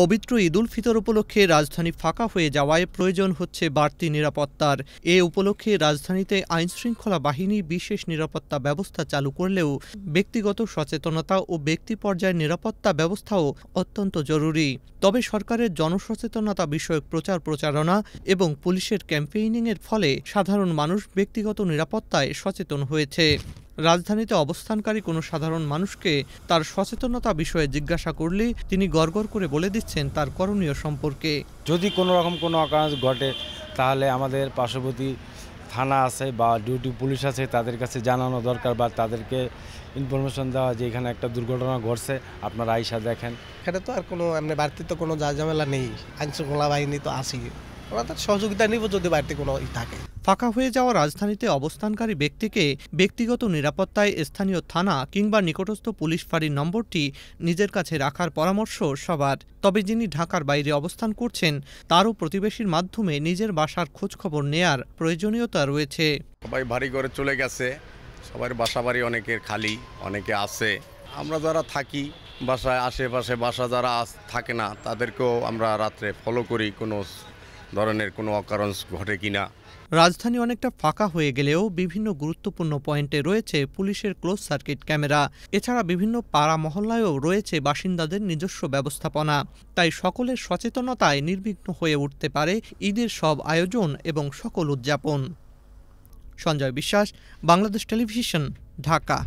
পবিত্র ঈদুল ফিতর উপলক্ষে রাজধানী ফাঁকা হয়ে যাওয়ায় প্রয়োজন হচ্ছে বাড়তি নিরাপত্তার এ উপলক্ষে রাজধানীতে আইনশৃঙ্খলা বাহিনী বিশেষ নিরাপত্তা ব্যবস্থা চালু করলেও ব্যক্তিগত সচেতনতা ও ব্যক্তি পর্যায়ের নিরাপত্তা ব্যবস্থাও অত্যন্ত জরুরি তবে সরকারের জনসচেতনতা বিষয়ক প্রচার প্রচারণা এবং পুলিশের ক্যাম্পেইনিংয়ের ফলে সাধারণ মানুষ ব্যক্তিগত নিরাপত্তায় সচেতন হয়েছে রাজধানীতে অবস্থানকারী কোনো সাধারণ মানুষকে তার সচেতনতা বিষয়ে জিজ্ঞাসা করলে তিনি গড়গড় করে বলে দিচ্ছেন তার করণীয় সম্পর্কে যদি কোনো রকম কোনো অকাজ ঘটে তাহলে আমাদের পার্শ্ববর্তী থানা আছে বা ডিউটি পুলিশ আছে তাদের কাছে জানানো দরকার বা তাদেরকে ইনফরমেশন দেওয়া যে এখানে একটা দুর্ঘটনা ঘটছে আপনারা আইসা দেখেন এখানে তো আর কোনো এমনি বাড়তি তো কোনো যা ঝামেলা নেই আইনশৃঙ্খলা বাহিনী তো আসি ওরা তার সহযোগিতা নিব যদি বাড়তি কোনো থাকে ফাঁকা হয়ে যাওয়া রাজধানীতে অবস্থানকারী ব্যক্তিকে ব্যক্তিগত নিরাপত্তায় স্থানীয় থানা কিংবা নিকটস্থ পুলিশ ফাঁড়ির নম্বরটি নিজের কাছে রাখার পরামর্শ সবার তবে যিনি ঢাকার বাইরে অবস্থান করছেন তারও প্রতিবেশীর মাধ্যমে নিজের বাসার খোঁজখবর নেয়ার প্রয়োজনীয়তা রয়েছে সবাই ভারী করে চলে গেছে সবার বাসা বাড়ি অনেকের খালি অনেকে আছে আমরা যারা থাকি বাসায় আশেপাশে বাসা যারা থাকে না তাদেরকেও আমরা রাত্রে ফলো করি কোনো ধরনের কোনো অকারণস ঘটে কিনা রাজধানী অনেকটা ফাঁকা হয়ে গেলেও বিভিন্ন গুরুত্বপূর্ণ পয়েন্টে রয়েছে পুলিশের ক্লোজ সার্কিট ক্যামেরা এছাড়া বিভিন্ন পাড়া মহল্লায়ও রয়েছে বাসিন্দাদের নিজস্ব ব্যবস্থাপনা তাই সকলের সচেতনতায় নির্বিঘ্ন হয়ে উঠতে পারে ঈদের সব আয়োজন এবং সকল উদযাপন সঞ্জয় বিশ্বাস বাংলাদেশ টেলিভিশন ঢাকা